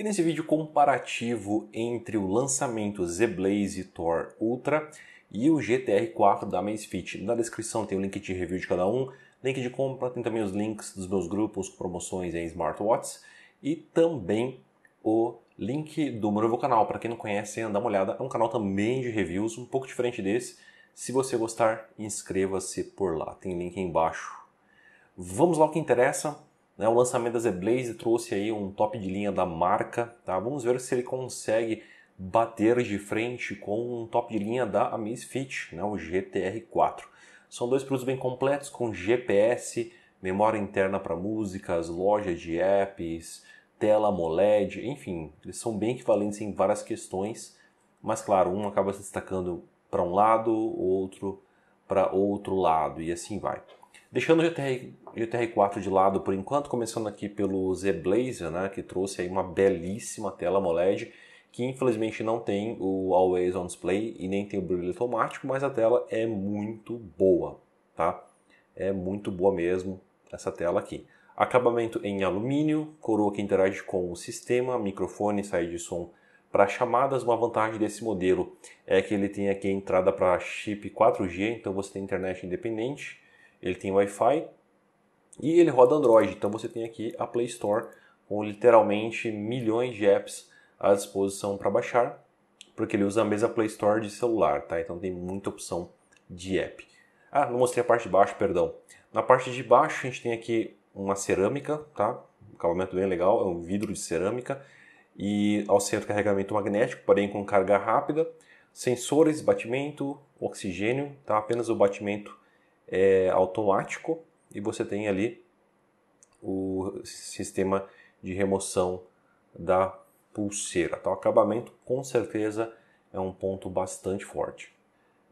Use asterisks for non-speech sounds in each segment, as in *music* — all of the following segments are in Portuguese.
E nesse vídeo comparativo entre o lançamento Z-Blaze Tor Ultra e o GTR 4 da Amazfit. Na descrição tem o link de review de cada um, link de compra, tem também os links dos meus grupos, promoções em smartwatches e também o link do meu novo canal. Para quem não conhece, dá uma olhada. É um canal também de reviews, um pouco diferente desse. Se você gostar, inscreva-se por lá. Tem link aí embaixo. Vamos lá o que interessa. Né? O lançamento da Zeblaze trouxe aí um top de linha da marca. Tá? Vamos ver se ele consegue bater de frente com um top de linha da Amazfit, né? o GTR4. São dois produtos bem completos com GPS, memória interna para músicas, loja de apps, tela AMOLED, enfim, eles são bem equivalentes em várias questões, mas claro, um acaba se destacando para um lado, outro para outro lado e assim vai. Deixando o GTR, GTR 4 de lado por enquanto, começando aqui pelo Z Blazer, né, que trouxe aí uma belíssima tela AMOLED, que infelizmente não tem o Always On Display e nem tem o brilho automático, mas a tela é muito boa, tá? É muito boa mesmo essa tela aqui. Acabamento em alumínio, coroa que interage com o sistema, microfone, saída de som para chamadas. Uma vantagem desse modelo é que ele tem aqui a entrada para chip 4G, então você tem internet independente ele tem Wi-Fi e ele roda Android. Então você tem aqui a Play Store com literalmente milhões de apps à disposição para baixar, porque ele usa a mesma Play Store de celular, tá? Então tem muita opção de app. Ah, não mostrei a parte de baixo, perdão. Na parte de baixo a gente tem aqui uma cerâmica, tá? Um acabamento bem legal, é um vidro de cerâmica e ao centro carregamento magnético, porém com carga rápida, sensores, batimento, oxigênio, tá? Apenas o batimento é, automático e você tem ali o sistema de remoção da pulseira. Então, acabamento com certeza é um ponto bastante forte.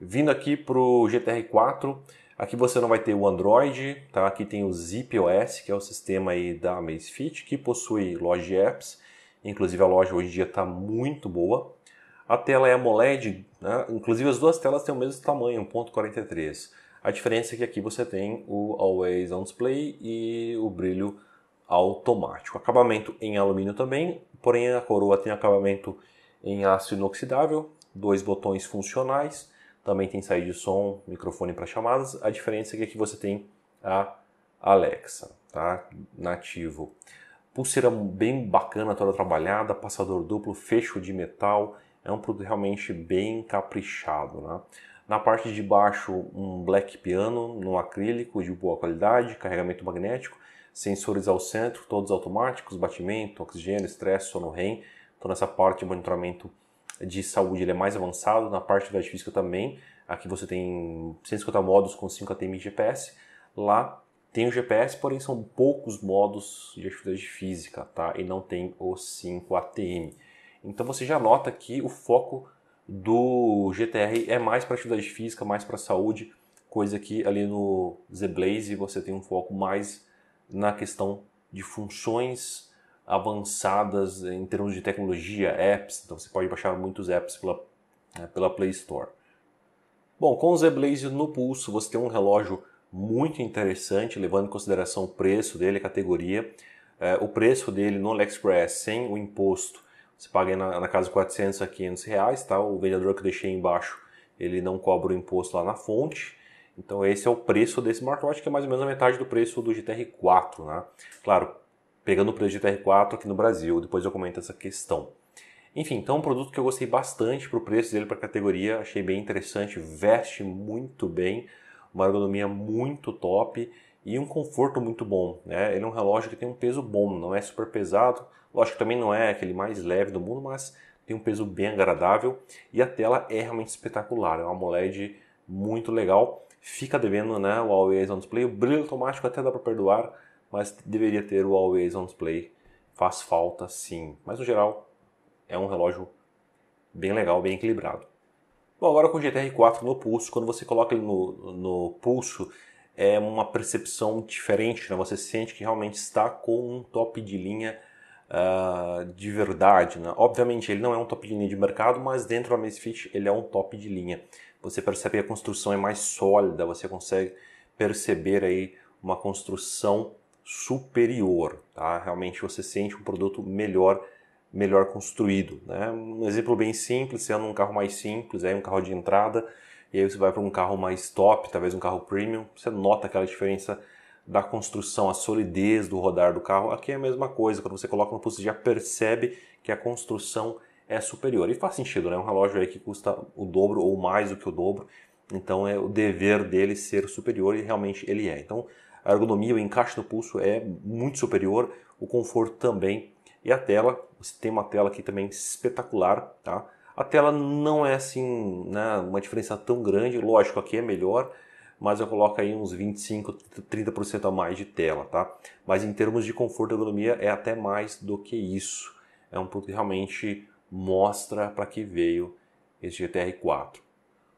Vindo aqui para o GTR4, aqui você não vai ter o Android, tá? aqui tem o ZipOS, que é o sistema aí da Amazfit, que possui loja de apps, inclusive a loja hoje em dia está muito boa. A tela é AMOLED, né? inclusive as duas telas têm o mesmo tamanho, 1.43. A diferença é que aqui você tem o Always On Display e o brilho automático. Acabamento em alumínio também, porém a coroa tem acabamento em aço inoxidável, dois botões funcionais, também tem saída de som, microfone para chamadas. A diferença é que aqui você tem a Alexa, tá? Nativo. Pulseira bem bacana, toda trabalhada, passador duplo, fecho de metal. É um produto realmente bem caprichado, né? Na parte de baixo, um black piano no acrílico de boa qualidade, carregamento magnético, sensores ao centro, todos automáticos, batimento, oxigênio, estresse, sono REM. Então nessa parte de monitoramento de saúde ele é mais avançado, na parte de atividade física também. Aqui você tem 150 modos com 5 ATM GPS. Lá tem o GPS, porém são poucos modos de atividade física, tá? E não tem o 5 ATM. Então você já nota que o foco do GTR é mais para atividade física, mais para saúde, coisa que ali no ZBlaze você tem um foco mais na questão de funções avançadas em termos de tecnologia, apps, então você pode baixar muitos apps pela, né, pela Play Store. Bom, com o ZBlaze no pulso você tem um relógio muito interessante, levando em consideração o preço dele, a categoria. É, o preço dele no AliExpress sem o imposto você paga na, na casa de 400 a 500 reais, tá? O vendedor que eu deixei embaixo, ele não cobra o imposto lá na fonte. Então esse é o preço desse smartwatch, que é mais ou menos a metade do preço do GTR4, né? Claro, pegando o preço do GTR4 aqui no Brasil, depois eu comento essa questão. Enfim, então um produto que eu gostei bastante para o preço dele para a categoria, achei bem interessante, veste muito bem, uma ergonomia muito top e um conforto muito bom. Né? Ele é um relógio que tem um peso bom, não é super pesado. Lógico que também não é aquele mais leve do mundo, mas tem um peso bem agradável e a tela é realmente espetacular. É uma AMOLED muito legal. Fica devendo né, o Always On Display. O brilho automático até dá para perdoar, mas deveria ter o Always On Display. Faz falta sim. Mas no geral, é um relógio bem legal, bem equilibrado. Bom, agora com o GTR4 no pulso, quando você coloca ele no, no pulso é uma percepção diferente, né? Você sente que realmente está com um top de linha uh, de verdade, né? Obviamente ele não é um top de linha de mercado, mas dentro da Misfit ele é um top de linha. Você percebe que a construção é mais sólida, você consegue perceber aí uma construção superior, tá? Realmente você sente um produto melhor, melhor construído, né? Um exemplo bem simples, sendo um carro mais simples, aí um carro de entrada, e aí você vai para um carro mais top, talvez um carro premium, você nota aquela diferença da construção, a solidez do rodar do carro. Aqui é a mesma coisa, quando você coloca no pulso, você já percebe que a construção é superior. E faz sentido, né? Um relógio aí que custa o dobro ou mais do que o dobro, então é o dever dele ser superior e realmente ele é. Então a ergonomia, o encaixe do pulso é muito superior, o conforto também. E a tela, você tem uma tela aqui também espetacular, tá? A tela não é assim, né, uma diferença tão grande, lógico, aqui é melhor, mas eu coloco aí uns 25, 30% a mais de tela, tá? Mas em termos de conforto e ergonomia é até mais do que isso. É um ponto que realmente mostra para que veio esse GTR 4.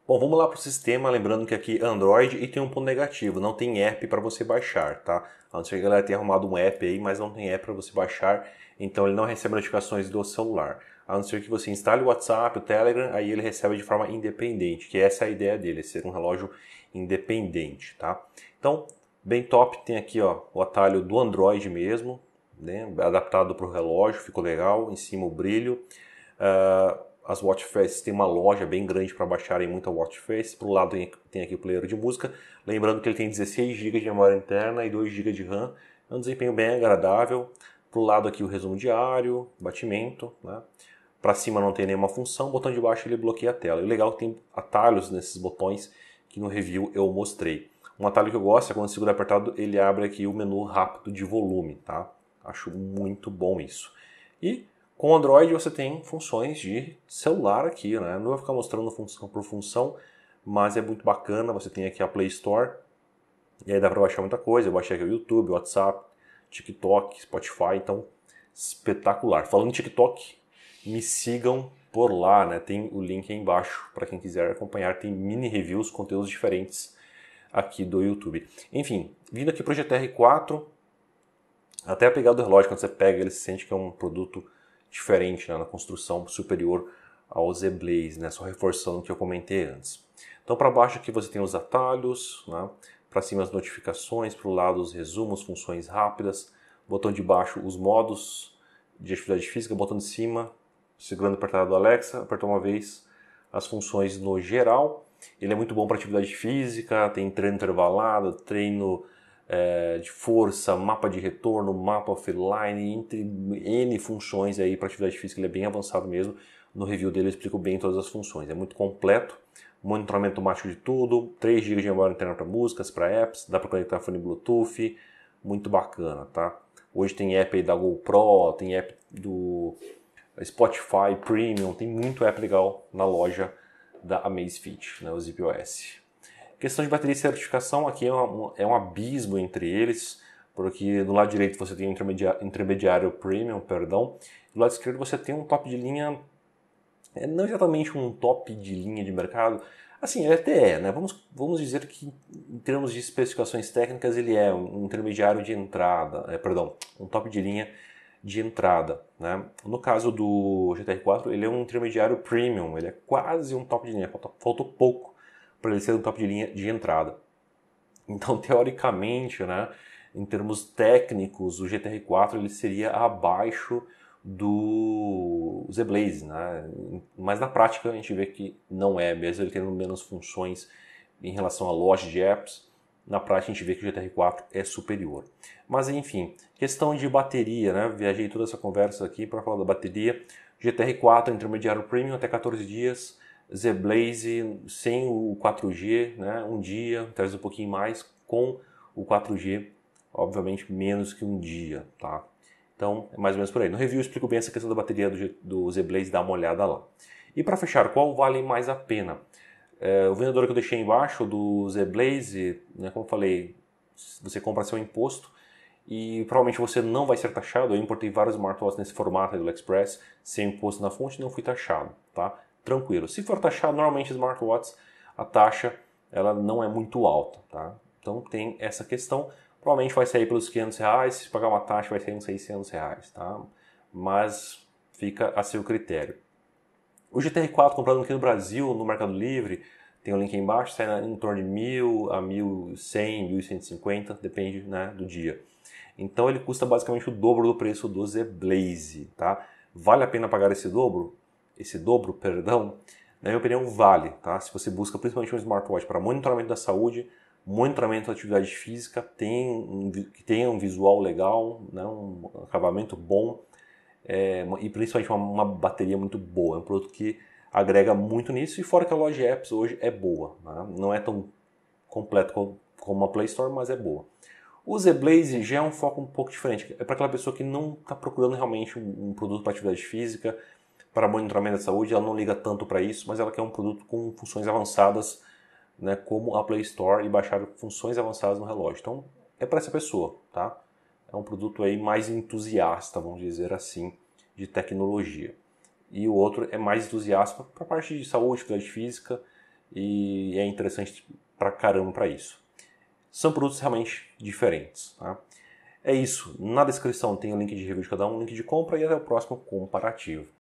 Bom, vamos lá para o sistema, lembrando que aqui Android e tem um ponto negativo, não tem app para você baixar, tá? A não ser que a galera tenha arrumado um app aí, mas não tem app para você baixar, então ele não recebe notificações do celular a não ser que você instale o WhatsApp, o Telegram, aí ele recebe de forma independente, que essa é a ideia dele, é ser um relógio independente, tá? Então, bem top, tem aqui ó, o atalho do Android mesmo, né, adaptado para o relógio, ficou legal, em cima o brilho. Uh, as Watchfaces tem uma loja bem grande para baixarem muita Watchface. Para o lado tem aqui o player de música. Lembrando que ele tem 16 GB de memória interna e 2 GB de RAM. É um desempenho bem agradável. Para o lado aqui o resumo diário, batimento. Né? Para cima não tem nenhuma função, o botão de baixo ele bloqueia a tela. E o legal é que tem atalhos nesses botões que no review eu mostrei. Um atalho que eu gosto é quando segura apertado, ele abre aqui o menu rápido de volume, tá? Acho muito bom isso. E com Android você tem funções de celular aqui, né? Não vou ficar mostrando função por função, mas é muito bacana. Você tem aqui a Play Store, e aí dá para baixar muita coisa. Eu baixei aqui o YouTube, o WhatsApp, TikTok, Spotify, então espetacular. Falando em TikTok, me sigam por lá, né? Tem o link aí embaixo para quem quiser acompanhar. Tem mini reviews, conteúdos diferentes aqui do YouTube. Enfim, vindo aqui para o GTR4, até a pegada do relógio, quando você pega, ele se sente que é um produto diferente né? na construção superior ao Z-Blaze, né? só reforçando o que eu comentei antes. Então, para baixo aqui você tem os atalhos, né? para cima as notificações, para o lado os resumos, funções rápidas, botão de baixo os modos de atividade física, botão de cima segurando o apertado do Alexa, apertou uma vez as funções no geral. Ele é muito bom para atividade física, tem treino intervalado, treino é, de força, mapa de retorno, mapa offline, entre N funções aí para atividade física, ele é bem avançado mesmo. No review dele eu explico bem todas as funções, é muito completo. Monitoramento automático de tudo, 3 GB de memória interna para músicas, para apps, dá para conectar fone Bluetooth, muito bacana, tá? Hoje tem app aí da GoPro, tem app do Spotify, Premium, tem muito app legal na loja da Amazfit, né, o ZipOS. Questão de bateria e certificação, aqui é um, é um abismo entre eles, porque do lado direito você tem um intermediário, intermediário Premium, perdão, do lado esquerdo você tem um top de linha, é, não exatamente um top de linha de mercado, assim, ele até é, né? Vamos, vamos dizer que, em termos de especificações técnicas, ele é um intermediário de entrada, é, perdão, um top de linha de entrada. Né? No caso do GTR 4, ele é um intermediário premium, ele é quase um top de linha, falta, faltou pouco para ele ser um top de linha de entrada. Então, *laughs* teoricamente, né, em termos técnicos, o GTR 4 ele seria abaixo do Z-Blaze, né? mas na prática a gente vê que não é, mesmo ele tendo menos funções em relação à loja de apps, na prática a gente vê que o GTR 4 é superior. Mas enfim, questão de bateria, né? Viajei toda essa conversa aqui para falar da bateria. GTR 4 intermediário premium até 14 dias, Z Blaze sem o 4G, né? Um dia, talvez um pouquinho mais, com o 4G, obviamente menos que um dia, tá? Então, é mais ou menos por aí. No review eu explico bem essa questão da bateria do, do Z Blaze, dá uma olhada lá. E para fechar, qual vale mais a pena? É, o vendedor que eu deixei embaixo, do ZBlaze, né, como eu falei, você compra seu imposto e provavelmente você não vai ser taxado. Eu importei vários smartwatches nesse formato do Express sem imposto na fonte, não fui taxado, tá? Tranquilo. Se for taxado, normalmente smartwatches, a taxa ela não é muito alta, tá? Então tem essa questão. Provavelmente vai sair pelos 500 reais, se pagar uma taxa vai sair uns 600 reais, tá? Mas fica a seu critério. O GTR4 comprado aqui no Brasil, no Mercado Livre, tem o um link aí embaixo, sai em torno de 1.000 a 1.100, 1.150, depende né, do dia. Então ele custa basicamente o dobro do preço do Z Blaze, tá? Vale a pena pagar esse dobro? Esse dobro, perdão? Na minha opinião, vale, tá? Se você busca principalmente um smartwatch para monitoramento da saúde, monitoramento da atividade física, tem um, que tenha um visual legal, né, um acabamento bom, é, e principalmente uma, uma, bateria muito boa. É um produto que agrega muito nisso e fora que a loja apps hoje é boa. Né? Não é tão completo como, a Play Store, mas é boa. O ZBlaze já é um foco um pouco diferente. É para aquela pessoa que não está procurando realmente um, um produto para atividade física, para monitoramento da saúde, ela não liga tanto para isso, mas ela quer um produto com funções avançadas, né, como a Play Store e baixar funções avançadas no relógio. Então, é para essa pessoa, tá? é um produto aí mais entusiasta, vamos dizer assim, de tecnologia. E o outro é mais entusiasta para a parte de saúde, atividade física e é interessante para caramba para isso. São produtos realmente diferentes. Tá? É isso. Na descrição tem o link de review de cada um, link de compra e até o próximo comparativo.